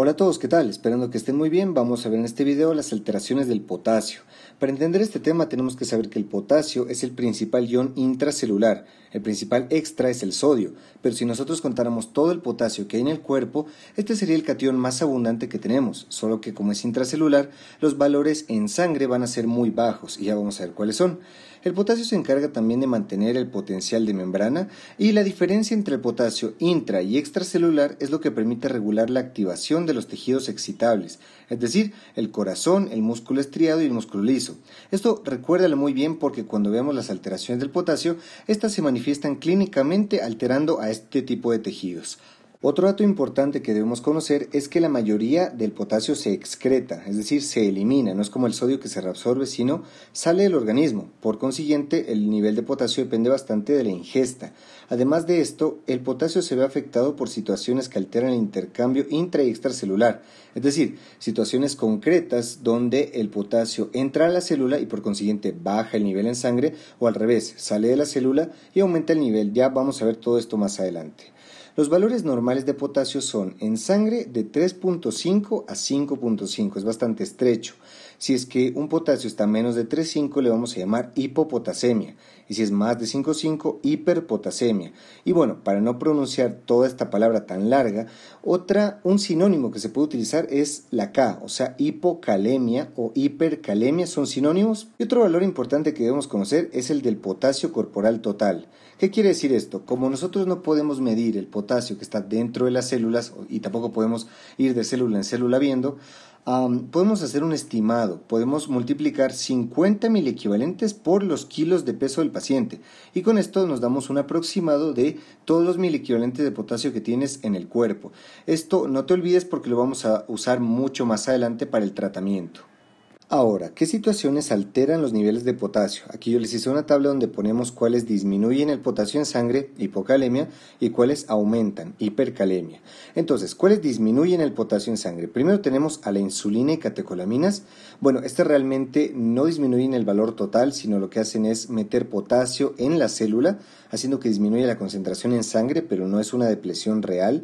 Hola a todos, ¿qué tal? Esperando que estén muy bien, vamos a ver en este video las alteraciones del potasio. Para entender este tema tenemos que saber que el potasio es el principal ion intracelular, el principal extra es el sodio, pero si nosotros contáramos todo el potasio que hay en el cuerpo, este sería el cation más abundante que tenemos, solo que como es intracelular, los valores en sangre van a ser muy bajos y ya vamos a ver cuáles son. El potasio se encarga también de mantener el potencial de membrana y la diferencia entre el potasio intra y extracelular es lo que permite regular la activación de los tejidos excitables, es decir, el corazón, el músculo estriado y el músculo liso. Esto recuérdalo muy bien porque cuando vemos las alteraciones del potasio, estas se manifiestan clínicamente alterando a este tipo de tejidos. Otro dato importante que debemos conocer es que la mayoría del potasio se excreta, es decir, se elimina, no es como el sodio que se reabsorbe, sino sale del organismo. Por consiguiente, el nivel de potasio depende bastante de la ingesta. Además de esto, el potasio se ve afectado por situaciones que alteran el intercambio intra y extracelular, es decir, situaciones concretas donde el potasio entra a la célula y por consiguiente baja el nivel en sangre o al revés, sale de la célula y aumenta el nivel. Ya vamos a ver todo esto más adelante. Los valores normales de potasio son en sangre de 3.5 a 5.5, es bastante estrecho. Si es que un potasio está menos de 3.5 le vamos a llamar hipopotasemia y si es más de 5.5 hiperpotasemia. Y bueno, para no pronunciar toda esta palabra tan larga, otra un sinónimo que se puede utilizar es la K, o sea, hipocalemia o hipercalemia son sinónimos. Y otro valor importante que debemos conocer es el del potasio corporal total. ¿Qué quiere decir esto? Como nosotros no podemos medir el potasio que está dentro de las células y tampoco podemos ir de célula en célula viendo, podemos hacer un estimado, podemos multiplicar 50 mil equivalentes por los kilos de peso del paciente y con esto nos damos un aproximado de todos los mil equivalentes de potasio que tienes en el cuerpo. Esto no te olvides porque lo vamos a usar mucho más adelante para el tratamiento. Ahora, ¿qué situaciones alteran los niveles de potasio? Aquí yo les hice una tabla donde ponemos cuáles disminuyen el potasio en sangre, hipocalemia, y cuáles aumentan, hipercalemia. Entonces, ¿cuáles disminuyen el potasio en sangre? Primero tenemos a la insulina y catecolaminas. Bueno, este realmente no disminuyen el valor total, sino lo que hacen es meter potasio en la célula, haciendo que disminuya la concentración en sangre, pero no es una depresión real.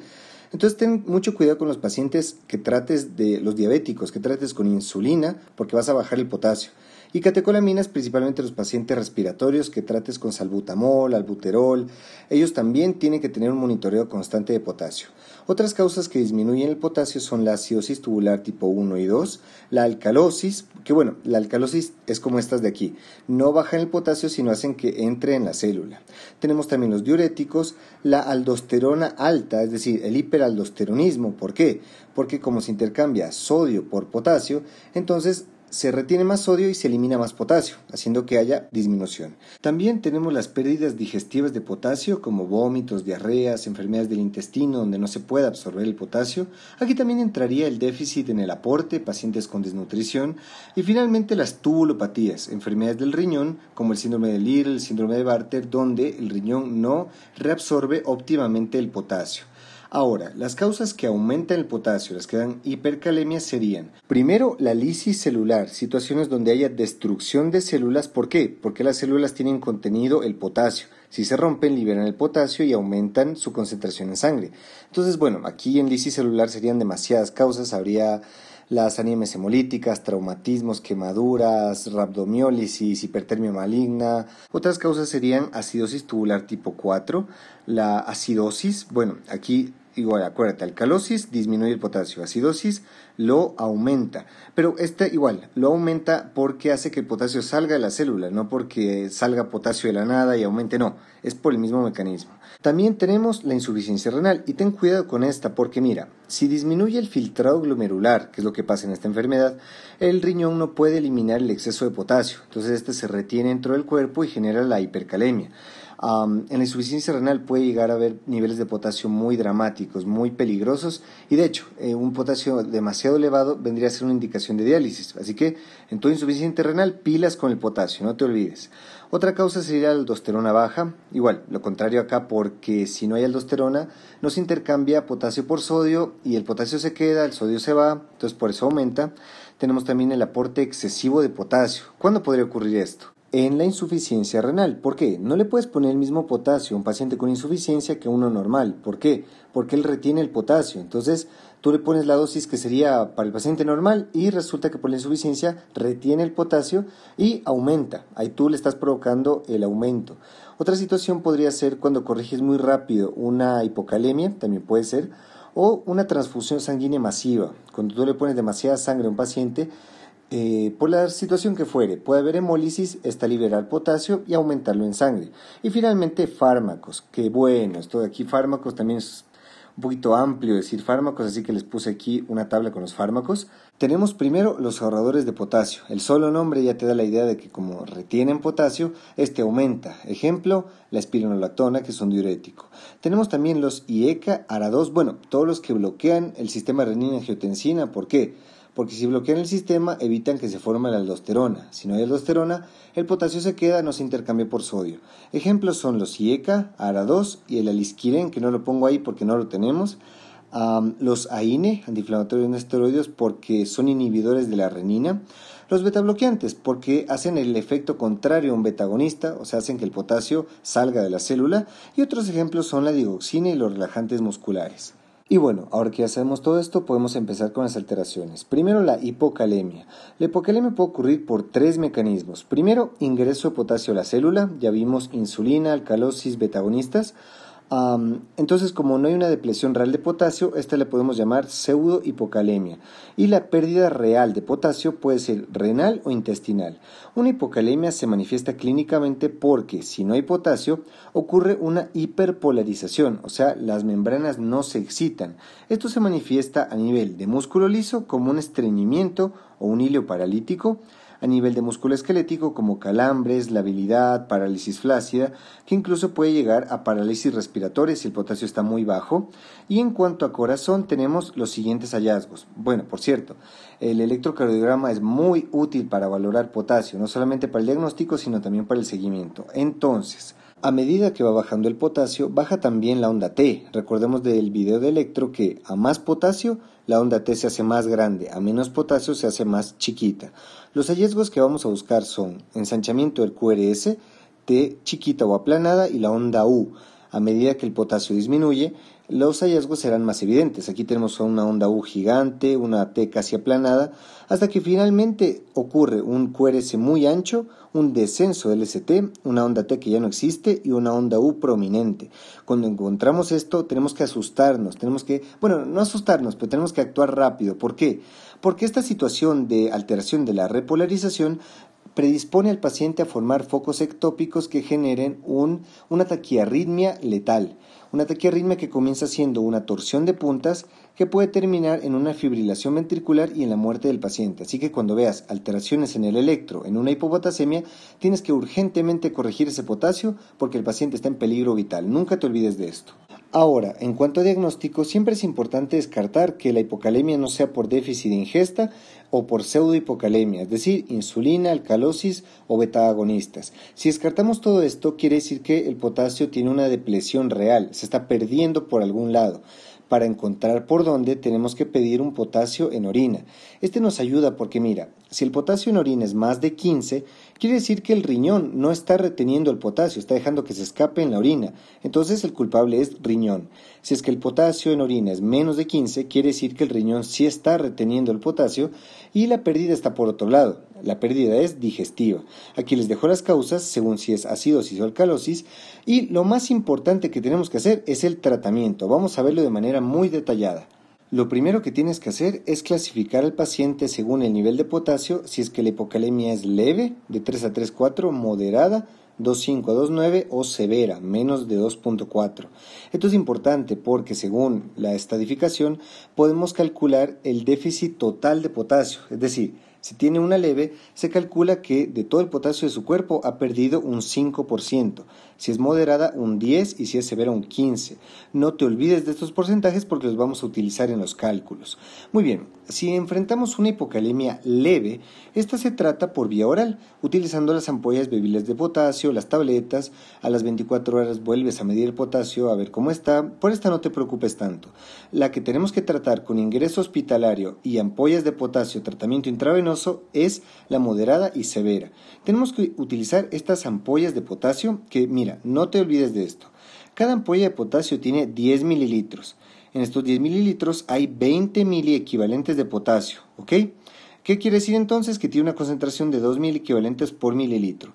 Entonces ten mucho cuidado con los pacientes que trates de los diabéticos, que trates con insulina porque vas a bajar el potasio y catecolaminas principalmente los pacientes respiratorios que trates con salbutamol, albuterol. Ellos también tienen que tener un monitoreo constante de potasio. Otras causas que disminuyen el potasio son la acidosis tubular tipo 1 y 2, la alcalosis, que bueno, la alcalosis es como estas de aquí, no bajan el potasio sino hacen que entre en la célula. Tenemos también los diuréticos, la aldosterona alta, es decir, el hiperaldosteronismo. ¿Por qué? Porque como se intercambia sodio por potasio, entonces se retiene más sodio y se elimina más potasio, haciendo que haya disminución. También tenemos las pérdidas digestivas de potasio, como vómitos, diarreas, enfermedades del intestino donde no se puede absorber el potasio. Aquí también entraría el déficit en el aporte, pacientes con desnutrición. Y finalmente las tubulopatías, enfermedades del riñón, como el síndrome de Lille, el síndrome de Barter, donde el riñón no reabsorbe óptimamente el potasio. Ahora, las causas que aumentan el potasio, las que dan hipercalemia serían, primero, la lisis celular, situaciones donde haya destrucción de células. ¿Por qué? Porque las células tienen contenido el potasio. Si se rompen, liberan el potasio y aumentan su concentración en sangre. Entonces, bueno, aquí en lisis celular serían demasiadas causas, habría las anemias hemolíticas, traumatismos, quemaduras, rhabdomiólisis, hipertermia maligna. Otras causas serían acidosis tubular tipo 4, la acidosis, bueno, aquí igual acuérdate, alcalosis disminuye el potasio, acidosis lo aumenta, pero este igual lo aumenta porque hace que el potasio salga de la célula, no porque salga potasio de la nada y aumente, no, es por el mismo mecanismo. También tenemos la insuficiencia renal y ten cuidado con esta porque mira, si disminuye el filtrado glomerular, que es lo que pasa en esta enfermedad, el riñón no puede eliminar el exceso de potasio, entonces este se retiene dentro del cuerpo y genera la hipercalemia en la insuficiencia renal puede llegar a haber niveles de potasio muy dramáticos, muy peligrosos y de hecho eh, un potasio demasiado elevado vendría a ser una indicación de diálisis. Así que en tu insuficiencia renal pilas con el potasio, no te olvides. Otra causa sería la aldosterona baja, igual, lo contrario acá porque si no hay aldosterona no se intercambia potasio por sodio y el potasio se queda, el sodio se va, entonces por eso aumenta. Tenemos también el aporte excesivo de potasio. ¿Cuándo podría ocurrir esto? en la insuficiencia renal. ¿Por qué? No le puedes poner el mismo potasio a un paciente con insuficiencia que a uno normal. ¿Por qué? Porque él retiene el potasio. Entonces, tú le pones la dosis que sería para el paciente normal y resulta que por la insuficiencia retiene el potasio y aumenta. Ahí tú le estás provocando el aumento. Otra situación podría ser cuando corriges muy rápido una hipocalemia, también puede ser, o una transfusión sanguínea masiva. Cuando tú le pones demasiada sangre a un paciente, eh, por la situación que fuere, puede haber hemólisis, está liberar potasio y aumentarlo en sangre. Y finalmente, fármacos, Qué bueno, esto de aquí fármacos también es un poquito amplio decir fármacos, así que les puse aquí una tabla con los fármacos. Tenemos primero los ahorradores de potasio. El solo nombre ya te da la idea de que como retienen potasio, este aumenta. Ejemplo, la espironolactona, que es un diurético. Tenemos también los IECA, ARA2, bueno, todos los que bloquean el sistema renina-angiotensina. ¿Por qué? porque si bloquean el sistema evitan que se forme la aldosterona. Si no hay aldosterona, el potasio se queda, no se intercambia por sodio. Ejemplos son los IECA, ARA2 y el alisquiren, que no lo pongo ahí porque no lo tenemos. los AINE, antiinflamatorios no esteroides, porque son inhibidores de la renina. Los betabloqueantes, porque hacen el efecto contrario a un betagonista, o sea, hacen que el potasio salga de la célula. Y otros ejemplos son la digoxina y los relajantes musculares. Y bueno, ahora que ya sabemos todo esto, podemos empezar con las alteraciones. Primero, la hipocalemia. La hipocalemia puede ocurrir por tres mecanismos. Primero, ingreso de potasio a la célula, ya vimos insulina, alcalosis, betagonistas entonces, como no hay una depresión real de potasio, esta la podemos llamar pseudohipocalemia. Y la pérdida real de potasio puede ser renal o intestinal. Una hipocalemia se manifiesta clínicamente porque, si no hay potasio, ocurre una hiperpolarización, o sea, las membranas no se excitan. Esto se manifiesta a nivel de músculo liso como un estreñimiento o un hilo paralítico, a nivel de músculo esquelético como calambres, labilidad, parálisis flácida, que incluso puede llegar a parálisis respiratoria si el potasio está muy bajo. Y en cuanto a corazón tenemos los siguientes hallazgos. Bueno, por cierto, el electrocardiograma es muy útil para valorar potasio, no solamente para el diagnóstico, sino también para el seguimiento. Entonces, a medida que va bajando el potasio, baja también la onda T. Recordemos del video de electro que a más potasio, la onda T se hace más grande, a menos potasio se hace más chiquita. Los hallazgos que vamos a buscar son ensanchamiento del QRS, T chiquita o aplanada y la onda U. A medida que el potasio disminuye, los hallazgos serán más evidentes. Aquí tenemos una onda U gigante, una T casi aplanada, hasta que finalmente ocurre un QRS muy ancho, un descenso del ST, una onda T que ya no existe y una onda U prominente. Cuando encontramos esto tenemos que asustarnos, tenemos que, bueno, no asustarnos, pero tenemos que actuar rápido. ¿Por qué? Porque esta situación de alteración de la repolarización predispone al paciente a formar focos ectópicos que generen un, una taquiarritmia letal. Una taquiarritmia que comienza siendo una torsión de puntas que puede terminar en una fibrilación ventricular y en la muerte del paciente. Así que cuando veas alteraciones en el electro, en una hipopotasemia, tienes que urgentemente corregir ese potasio porque el paciente está en peligro vital. Nunca te olvides de esto. Ahora, en cuanto a diagnóstico, siempre es importante descartar que la hipocalemia no sea por déficit de ingesta o por pseudohipocalemia, es decir, insulina, alcalosis o beta-agonistas. Si descartamos todo esto, quiere decir que el potasio tiene una depresión real, se está perdiendo por algún lado. Para encontrar por dónde tenemos que pedir un potasio en orina. Este nos ayuda porque mira, si el potasio en orina es más de 15, quiere decir que el riñón no está reteniendo el potasio, está dejando que se escape en la orina. Entonces el culpable es riñón. Si es que el potasio en orina es menos de 15, quiere decir que el riñón sí está reteniendo el potasio y la pérdida está por otro lado. La pérdida es digestiva. Aquí les dejo las causas según si es acidosis o alcalosis. Y lo más importante que tenemos que hacer es el tratamiento. Vamos a verlo de manera muy detallada. Lo primero que tienes que hacer es clasificar al paciente según el nivel de potasio, si es que la hipocalemia es leve, de 3 a 3,4, moderada, 2.5 a 2.9 o severa, menos de 2.4. Esto es importante porque según la estadificación podemos calcular el déficit total de potasio, es decir, si tiene una leve, se calcula que de todo el potasio de su cuerpo ha perdido un 5%. Si es moderada, un 10 y si es severa, un 15. No te olvides de estos porcentajes porque los vamos a utilizar en los cálculos. Muy bien, si enfrentamos una hipocalemia leve, esta se trata por vía oral, utilizando las ampollas bebibles de potasio, las tabletas, a las 24 horas vuelves a medir el potasio, a ver cómo está, por esta no te preocupes tanto. La que tenemos que tratar con ingreso hospitalario y ampollas de potasio, tratamiento intravenoso, es la moderada y severa. Tenemos que utilizar estas ampollas de potasio que Mira, no te olvides de esto. Cada ampolla de potasio tiene 10 mililitros. En estos 10 mililitros hay 20 equivalentes de potasio, ¿ok? ¿Qué quiere decir entonces? Que tiene una concentración de 2 equivalentes por mililitro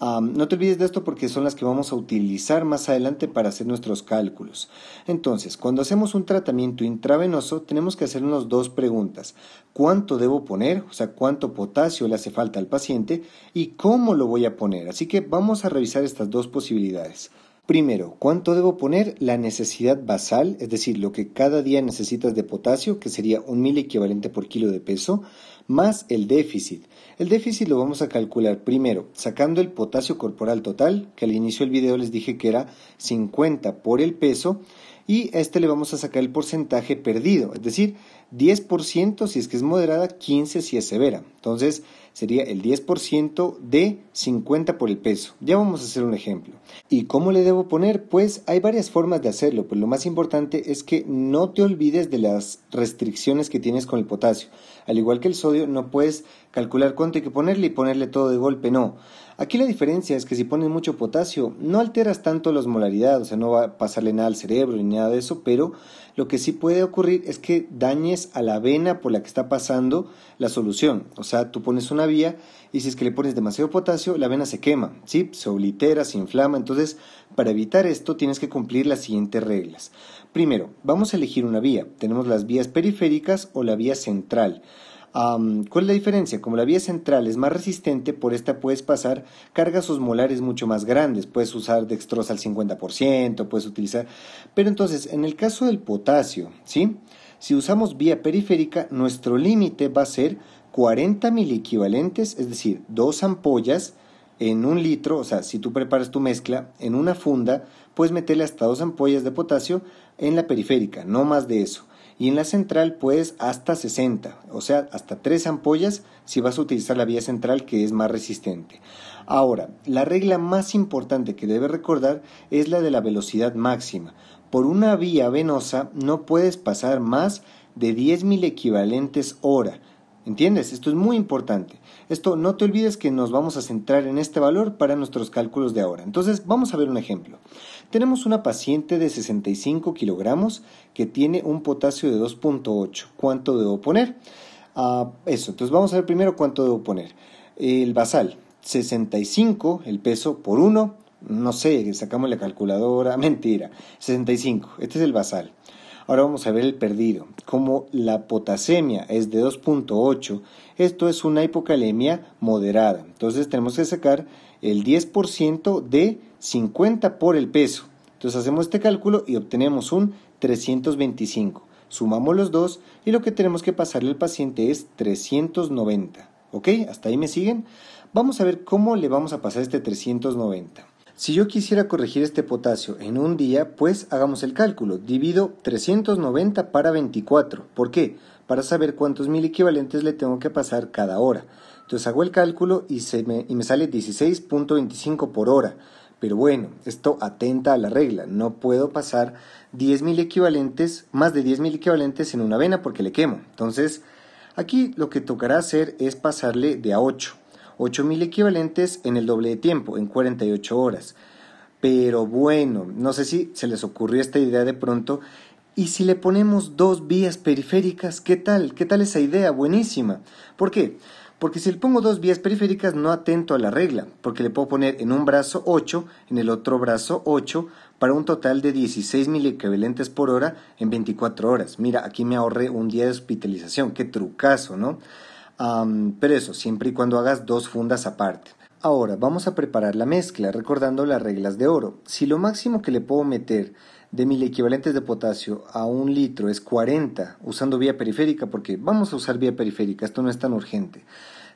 no te olvides de esto porque son las que vamos a utilizar más adelante para hacer nuestros cálculos. Entonces, cuando hacemos un tratamiento intravenoso, tenemos que hacernos dos preguntas. ¿Cuánto debo poner? O sea, ¿cuánto potasio le hace falta al paciente? ¿Y cómo lo voy a poner? Así que vamos a revisar estas dos posibilidades. Primero, ¿cuánto debo poner? La necesidad basal, es decir, lo que cada día necesitas de potasio, que sería un mil equivalente por kilo de peso, más el déficit, el déficit lo vamos a calcular primero sacando el potasio corporal total, que al inicio del video les dije que era 50 por el peso, y a este le vamos a sacar el porcentaje perdido, es decir, 10% si es que es moderada, 15% si es severa. Entonces sería el 10% de 50 por el peso. Ya vamos a hacer un ejemplo. ¿Y cómo le debo poner? Pues hay varias formas de hacerlo, pero lo más importante es que no te olvides de las restricciones que tienes con el potasio. Al igual que el sodio, no puedes calcular cuánto hay que ponerle y ponerle todo de golpe, no. Aquí la diferencia es que si pones mucho potasio, no alteras tanto las molaridades, o sea, no va a pasarle nada al cerebro ni nada de eso, pero lo que sí puede ocurrir es que dañes a la vena por la que está pasando la solución. O sea, tú pones una vía y si es que le pones demasiado potasio, la vena se quema, ¿sí? Se oblitera, se inflama. Entonces, para evitar esto, tienes que cumplir las siguientes reglas. Primero, vamos a elegir una vía. Tenemos las vías periféricas o la vía central. ¿Cuál es la diferencia? Como la vía central es más resistente, por esta puedes pasar cargas osmolares mucho más grandes. Puedes usar dextrosa al 50%, puedes utilizar... Pero entonces, en el caso del potasio, ¿sí? Si usamos vía periférica, nuestro límite va a ser 40 equivalentes, es decir, dos ampollas en un litro, o sea, si tú preparas tu mezcla en una funda, puedes meterle hasta dos ampollas de potasio en la periférica, no más de eso y en la central puedes hasta 60, o sea, hasta 3 ampollas si vas a utilizar la vía central que es más resistente. Ahora, la regla más importante que debes recordar es la de la velocidad máxima. Por una vía venosa no puedes pasar más de 10.000 equivalentes hora. ¿Entiendes? Esto es muy importante. Esto no te olvides que nos vamos a centrar en este valor para nuestros cálculos de ahora. Entonces, vamos a ver un ejemplo. Tenemos una paciente de 65 kilogramos que tiene un potasio de 2.8. ¿Cuánto debo poner? Ah, eso, entonces vamos a ver primero cuánto debo poner. El basal, 65 el peso por 1, no sé, sacamos la calculadora, mentira, 65, este es el basal. Ahora vamos a ver el perdido. Como la potasemia es de 2.8, esto es una hipocalemia moderada. Entonces tenemos que sacar el 10% de 50 por el peso. Entonces hacemos este cálculo y obtenemos un 325. Sumamos los dos y lo que tenemos que pasarle al paciente es 390. ¿Ok? ¿Hasta ahí me siguen? Vamos a ver cómo le vamos a pasar este 390. Si yo quisiera corregir este potasio en un día, pues hagamos el cálculo. Divido 390 para 24. ¿Por qué? Para saber cuántos mil equivalentes le tengo que pasar cada hora. Entonces hago el cálculo y, se y me sale 16.25 por hora. Pero bueno, esto atenta a la regla. No puedo pasar 10.000 equivalentes, más de 10.000 equivalentes en una vena porque le quemo. Entonces, aquí lo que tocará hacer es pasarle de a 8. 8.000 equivalentes en el doble de tiempo, en 48 horas. Pero bueno, no sé si se les ocurrió esta idea de pronto. Y si le ponemos dos vías periféricas, ¿qué tal? ¿Qué tal esa idea? Buenísima. ¿Por qué? Porque si le pongo dos vías periféricas no atento a la regla, porque le puedo poner en un brazo 8, en el otro brazo 8, para un total de 16 mil equivalentes por hora en 24 horas. Mira, aquí me ahorré un día de hospitalización, qué trucazo, ¿no? pero eso, siempre y cuando hagas dos fundas aparte. Ahora vamos a preparar la mezcla recordando las reglas de oro. Si lo máximo que le puedo meter de mil equivalentes de potasio a un litro es 40 usando vía periférica porque vamos a usar vía periférica, esto no es tan urgente.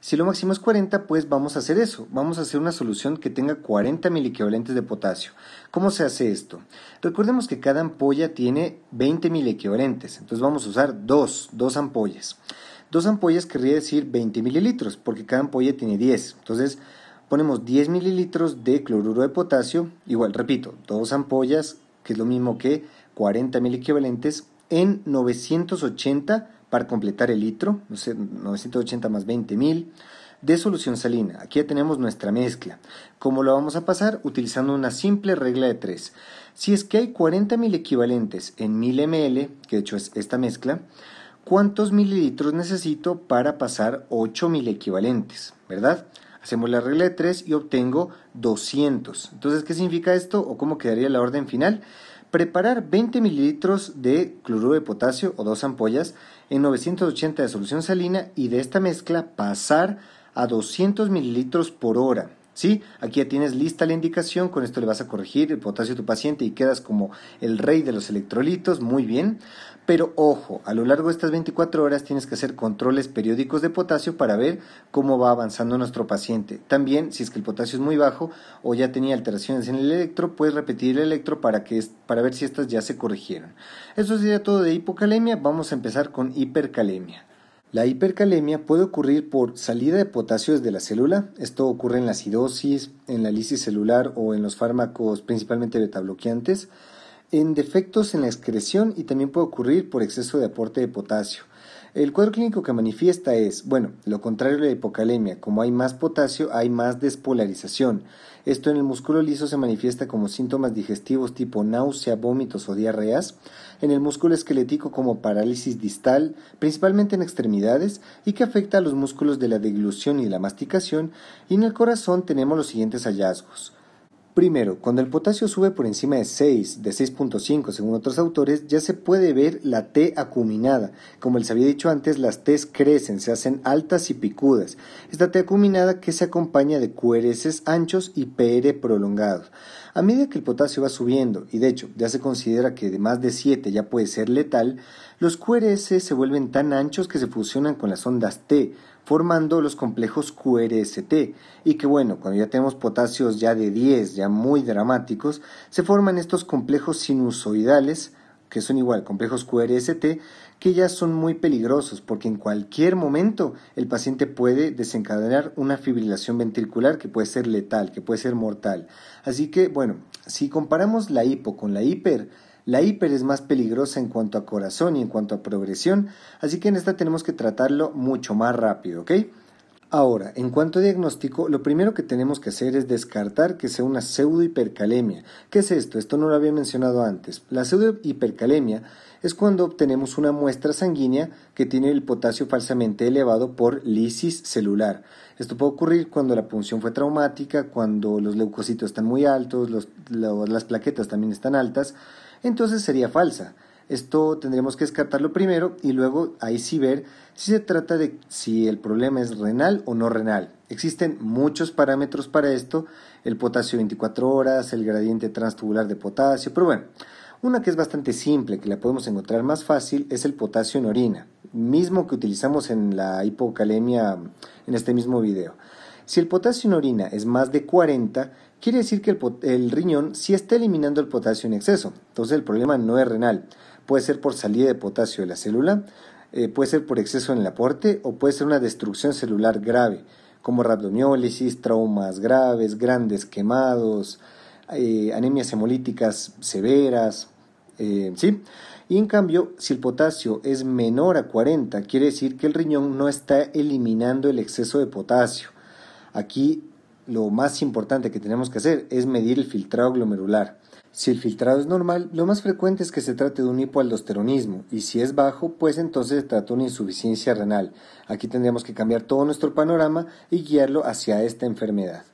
Si lo máximo es 40, pues vamos a hacer eso. Vamos a hacer una solución que tenga 40 mil equivalentes de potasio. ¿Cómo se hace esto? Recordemos que cada ampolla tiene 20 mil equivalentes. Entonces vamos a usar dos, dos ampollas. Dos ampollas querría decir 20 mililitros porque cada ampolla tiene 10. Entonces ponemos 10 mililitros de cloruro de potasio, igual repito, dos ampollas, que es lo mismo que 40 mil equivalentes, en 980 para completar el litro, 980 más 20 mil, de solución salina. Aquí ya tenemos nuestra mezcla. ¿Cómo lo vamos a pasar? Utilizando una simple regla de 3. Si es que hay 40 mil equivalentes en 1000 ml, que de hecho es esta mezcla, ¿cuántos mililitros necesito para pasar 8 mil equivalentes? ¿Verdad? Hacemos la regla de 3 y obtengo 200. Entonces, ¿qué significa esto o cómo quedaría la orden final? Preparar 20 mililitros de cloruro de potasio o dos ampollas en 980 de solución salina y de esta mezcla pasar a 200 mililitros por hora ¿Sí? Aquí ya tienes lista la indicación, con esto le vas a corregir el potasio a tu paciente y quedas como el rey de los electrolitos, muy bien. Pero ojo, a lo largo de estas 24 horas tienes que hacer controles periódicos de potasio para ver cómo va avanzando nuestro paciente. También, si es que el potasio es muy bajo o ya tenía alteraciones en el electro, puedes repetir el electro para, para ver si estas ya se corrigieron. Eso sería todo de hipocalemia, vamos a empezar con hipercalemia. La hipercalemia puede ocurrir por salida de potasio desde la célula. Esto ocurre en la acidosis, en la lisis celular o en los fármacos principalmente betabloqueantes. En defectos en la excreción y también puede ocurrir por exceso de aporte de potasio. El cuadro clínico que manifiesta es, bueno, lo contrario de la hipocalemia, como hay más potasio, hay más despolarización. Esto en el músculo liso se manifiesta como síntomas digestivos tipo náusea, vómitos o diarreas, en el músculo esquelético como parálisis distal, principalmente en extremidades, y que afecta a los músculos de la deglución y la masticación, y en el corazón tenemos los siguientes hallazgos Primero, cuando el potasio sube por encima de 6, de 6.5 según otros autores, ya se puede ver la T acuminada. Como les había dicho antes, las T crecen, se hacen altas y picudas. Esta T acuminada que se acompaña de QRS anchos y PR prolongados. A medida que el potasio va subiendo, y de hecho ya se considera que de más de 7 ya puede ser letal, los QRS se vuelven tan anchos que se fusionan con las ondas T, formando los complejos QRST y que bueno, cuando ya tenemos potasios ya de 10, ya muy dramáticos, se forman estos complejos sinusoidales que son igual complejos QRST, que ya son muy peligrosos porque en cualquier momento el paciente puede desencadenar una fibrilación ventricular que puede ser letal, que puede ser mortal. Así que bueno, si comparamos la hipo con la hiper, la hiper es más peligrosa en cuanto a corazón y en cuanto a progresión, así que en esta tenemos que tratarlo mucho más rápido, ¿ok? Ahora, en cuanto a diagnóstico, lo primero que tenemos que hacer es descartar que sea una hipercalemia. ¿Qué es esto? Esto no lo había mencionado antes. La hipercalemia es cuando obtenemos una muestra sanguínea que tiene el potasio falsamente elevado por lisis celular. Esto puede ocurrir cuando la punción fue traumática, cuando los leucocitos están muy altos, las plaquetas también están altas entonces sería falsa. Esto tendremos que descartarlo primero y luego ahí sí ver si se trata de si el problema es renal o no renal. Existen muchos parámetros para esto, el potasio 24 horas, el gradiente transtubular de potasio, pero bueno, una que es bastante simple, que la podemos encontrar más fácil, es el potasio en orina, mismo que utilizamos en la hipocalemia en este mismo video. Si el potasio en orina es más de 40, quiere decir que el, riñón sí está eliminando el potasio en exceso. Entonces el problema no es renal. Puede ser por salida de potasio de la célula, eh, puede ser por exceso en el aporte o puede ser una destrucción celular grave, como rabdomiólisis, traumas graves, grandes quemados, eh, anemias hemolíticas severas. Eh, ¿sí? Y en cambio, si el potasio es menor a 40, quiere decir que el riñón no está eliminando el exceso de potasio. Aquí lo más importante que tenemos que hacer es medir el filtrado glomerular. Si el filtrado es normal, lo más frecuente es que se trate de un hipoaldosteronismo y si es bajo, pues entonces se trata de una insuficiencia renal. Aquí tendríamos que cambiar todo nuestro panorama y guiarlo hacia esta enfermedad.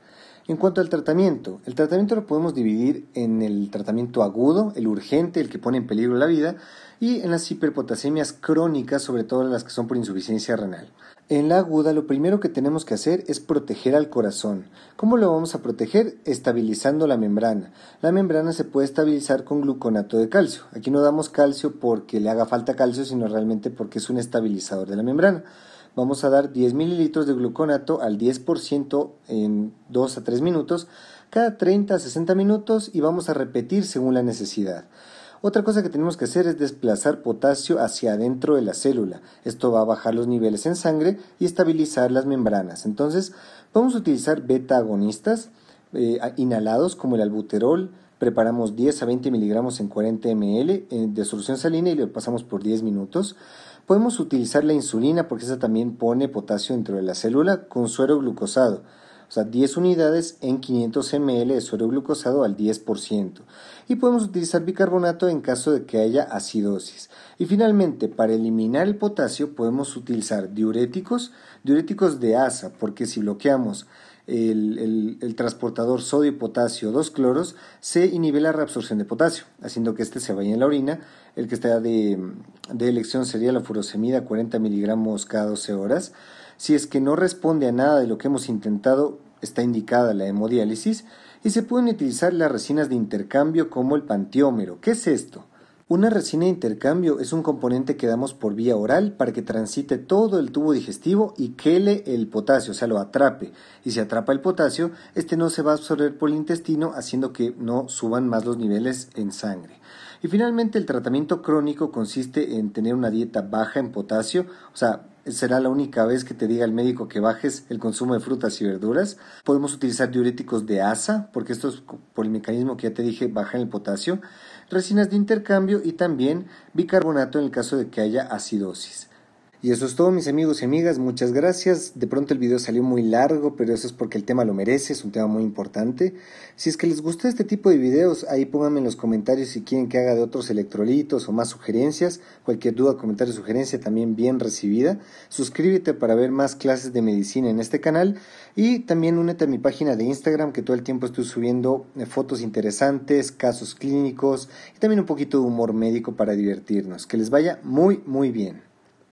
En cuanto al tratamiento, el tratamiento lo podemos dividir en el tratamiento agudo, el urgente, el que pone en peligro la vida, y en las hiperpotasemias crónicas, sobre todo las que son por insuficiencia renal. En la aguda lo primero que tenemos que hacer es proteger al corazón. ¿Cómo lo vamos a proteger? Estabilizando la membrana. La membrana se puede estabilizar con gluconato de calcio. Aquí no damos calcio porque le haga falta calcio, sino realmente porque es un estabilizador de la membrana vamos a dar 10 mililitros de gluconato al 10% en 2 a 3 minutos, cada 30 a 60 minutos y vamos a repetir según la necesidad. Otra cosa que tenemos que hacer es desplazar potasio hacia adentro de la célula. Esto va a bajar los niveles en sangre y estabilizar las membranas. Entonces, vamos a utilizar beta agonistas eh, inhalados como el albuterol. Preparamos 10 a 20 miligramos en 40 ml de solución salina y lo pasamos por 10 minutos. Podemos utilizar la insulina porque esa también pone potasio dentro de la célula con suero glucosado. O sea, 10 unidades en 500 ml de suero glucosado al 10%. Y podemos utilizar bicarbonato en caso de que haya acidosis. Y finalmente, para eliminar el potasio podemos utilizar diuréticos, diuréticos de asa, porque si bloqueamos el, transportador sodio-potasio y 2 cloros, se inhibe la reabsorción de potasio, haciendo que este se vaya en la orina. El que está de, elección sería la furosemida 40 miligramos cada 12 horas. Si es que no responde a nada de lo que hemos intentado, está indicada la hemodiálisis y se pueden utilizar las resinas de intercambio como el pantiómero. ¿Qué es esto? Una resina de intercambio es un componente que damos por vía oral para que transite todo el tubo digestivo y quele el potasio, o sea, lo atrape. Y si atrapa el potasio, este no se va a absorber por el intestino, haciendo que no suban más los niveles en sangre. Y finalmente, el tratamiento crónico consiste en tener una dieta baja en potasio, o sea, será la única vez que te diga el médico que bajes el consumo de frutas y verduras. Podemos utilizar diuréticos de asa, porque esto es por el mecanismo que ya te dije, baja en el potasio resinas de intercambio y también bicarbonato en el caso de que haya acidosis. Y eso es todo mis amigos y amigas, muchas gracias. De pronto el video salió muy largo, pero eso es porque el tema lo merece, es un tema muy importante. Si es que les gustó este tipo de videos, ahí pónganme en los comentarios si quieren que haga de otros electrolitos o más sugerencias. Cualquier duda, comentario, sugerencia también bien recibida. Suscríbete para ver más clases de medicina en este canal y también únete a mi página de Instagram que todo el tiempo estoy subiendo eh, fotos interesantes, casos clínicos y también un poquito de humor médico para divertirnos. Que les vaya muy, muy bien.